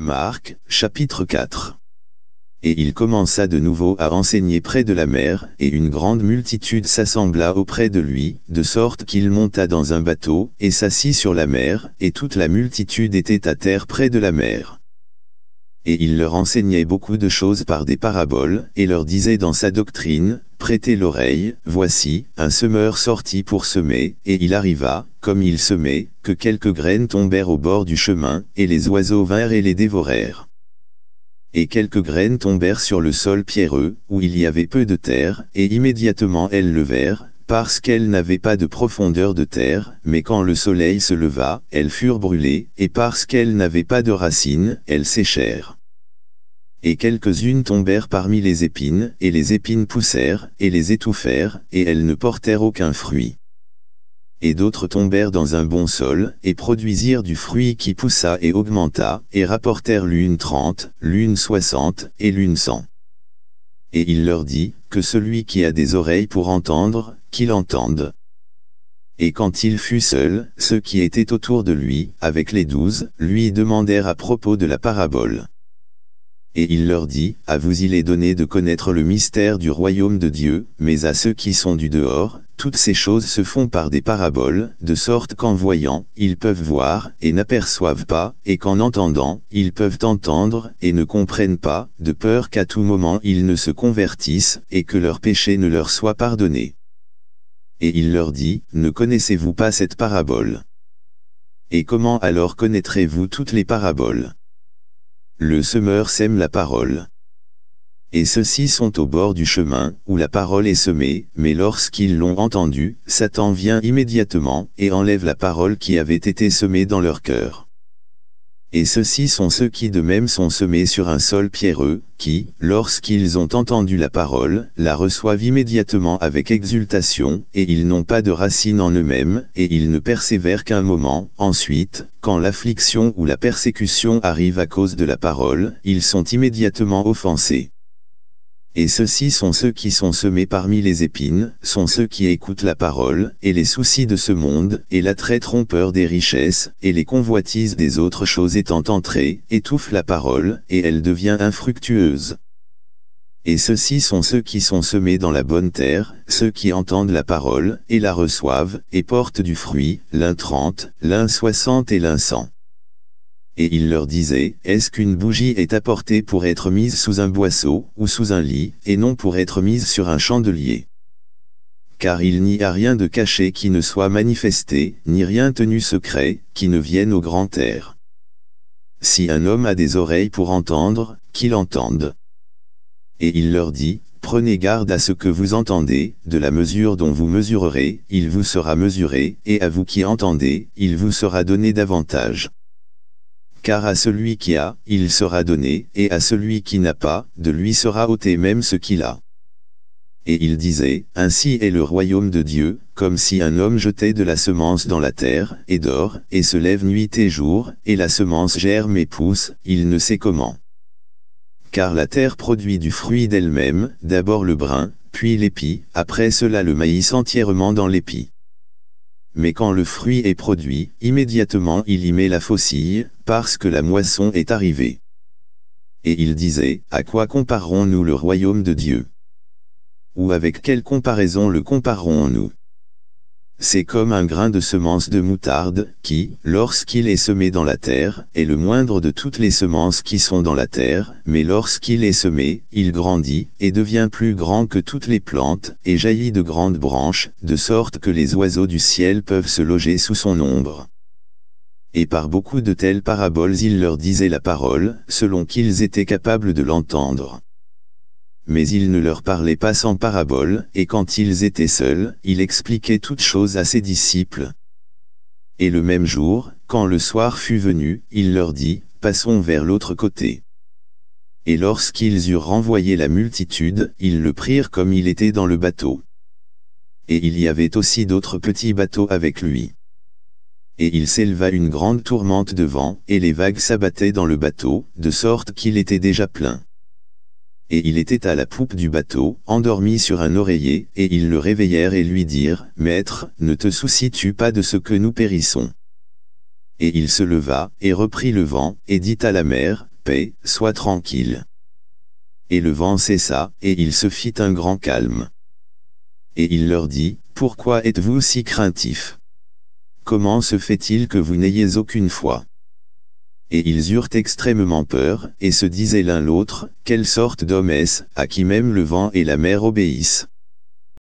Marc, chapitre 4. Et il commença de nouveau à enseigner près de la mer, et une grande multitude s'assembla auprès de lui, de sorte qu'il monta dans un bateau, et s'assit sur la mer, et toute la multitude était à terre près de la mer. Et il leur enseignait beaucoup de choses par des paraboles, et leur disait dans sa doctrine, Prêtez l'oreille, voici, un semeur sortit pour semer, et il arriva, comme il semait, que quelques graines tombèrent au bord du chemin, et les oiseaux vinrent et les dévorèrent. Et quelques graines tombèrent sur le sol pierreux, où il y avait peu de terre, et immédiatement elles levèrent, parce qu'elles n'avaient pas de profondeur de terre, mais quand le soleil se leva, elles furent brûlées, et parce qu'elles n'avaient pas de racines, elles séchèrent et quelques-unes tombèrent parmi les épines, et les épines poussèrent, et les étouffèrent, et elles ne portèrent aucun fruit. Et d'autres tombèrent dans un bon sol, et produisirent du fruit qui poussa et augmenta, et rapportèrent l'une trente, l'une soixante, et l'une cent. Et il leur dit, que celui qui a des oreilles pour entendre, qu'il entende. Et quand il fut seul, ceux qui étaient autour de lui, avec les douze, lui demandèrent à propos de la parabole et il leur dit, « À vous il est donné de connaître le mystère du royaume de Dieu, mais à ceux qui sont du dehors, toutes ces choses se font par des paraboles, de sorte qu'en voyant, ils peuvent voir, et n'aperçoivent pas, et qu'en entendant, ils peuvent entendre, et ne comprennent pas, de peur qu'à tout moment ils ne se convertissent, et que leur péché ne leur soit pardonné. Et il leur dit, Ne connaissez-vous pas cette parabole Et comment alors connaîtrez-vous toutes les paraboles le semeur sème la parole. Et ceux-ci sont au bord du chemin, où la parole est semée, mais lorsqu'ils l'ont entendue, Satan vient immédiatement, et enlève la parole qui avait été semée dans leur cœur et ceux-ci sont ceux qui de même sont semés sur un sol pierreux, qui, lorsqu'ils ont entendu la parole, la reçoivent immédiatement avec exultation, et ils n'ont pas de racine en eux-mêmes, et ils ne persévèrent qu'un moment, ensuite, quand l'affliction ou la persécution arrive à cause de la parole, ils sont immédiatement offensés. Et ceux-ci sont ceux qui sont semés parmi les épines, sont ceux qui écoutent la parole, et les soucis de ce monde, et l'attrait trompeur des richesses, et les convoitises des autres choses étant entrées, étouffent la parole, et elle devient infructueuse. Et ceux-ci sont ceux qui sont semés dans la bonne terre, ceux qui entendent la parole, et la reçoivent, et portent du fruit, l'un trente, l'un soixante et l'un cent et il leur disait, est-ce qu'une bougie est apportée pour être mise sous un boisseau, ou sous un lit, et non pour être mise sur un chandelier Car il n'y a rien de caché qui ne soit manifesté, ni rien tenu secret, qui ne vienne au grand air. Si un homme a des oreilles pour entendre, qu'il entende. Et il leur dit, prenez garde à ce que vous entendez, de la mesure dont vous mesurerez, il vous sera mesuré, et à vous qui entendez, il vous sera donné davantage. Car à celui qui a, il sera donné, et à celui qui n'a pas, de lui sera ôté même ce qu'il a. Et il disait, Ainsi est le royaume de Dieu, comme si un homme jetait de la semence dans la terre, et dort, et se lève nuit et jour, et la semence germe et pousse, il ne sait comment. Car la terre produit du fruit d'elle-même, d'abord le brin, puis l'épi, après cela le maïs entièrement dans l'épi. Mais quand le fruit est produit, immédiatement il y met la faucille, parce que la moisson est arrivée. Et il disait, à quoi comparerons-nous le royaume de Dieu Ou avec quelle comparaison le comparerons-nous C'est comme un grain de semence de moutarde, qui, lorsqu'il est semé dans la terre, est le moindre de toutes les semences qui sont dans la terre, mais lorsqu'il est semé, il grandit, et devient plus grand que toutes les plantes, et jaillit de grandes branches, de sorte que les oiseaux du ciel peuvent se loger sous son ombre et par beaucoup de telles paraboles il leur disait la parole, selon qu'ils étaient capables de l'entendre. Mais il ne leur parlait pas sans parabole, et quand ils étaient seuls, il expliquait toutes choses à ses disciples. Et le même jour, quand le soir fut venu, il leur dit, Passons vers l'autre côté. Et lorsqu'ils eurent renvoyé la multitude, ils le prirent comme il était dans le bateau. Et il y avait aussi d'autres petits bateaux avec lui et il s'éleva une grande tourmente de vent, et les vagues s'abattaient dans le bateau, de sorte qu'il était déjà plein. Et il était à la poupe du bateau, endormi sur un oreiller, et ils le réveillèrent et lui dirent, « Maître, ne te soucies-tu pas de ce que nous périssons ?» Et il se leva, et reprit le vent, et dit à la mer, « Paix, sois tranquille. » Et le vent cessa, et il se fit un grand calme. Et il leur dit, « Pourquoi êtes-vous si craintifs Comment se fait-il que vous n'ayez aucune foi Et ils eurent extrêmement peur, et se disaient l'un l'autre, quelle sorte d'homme est-ce, à qui même le vent et la mer obéissent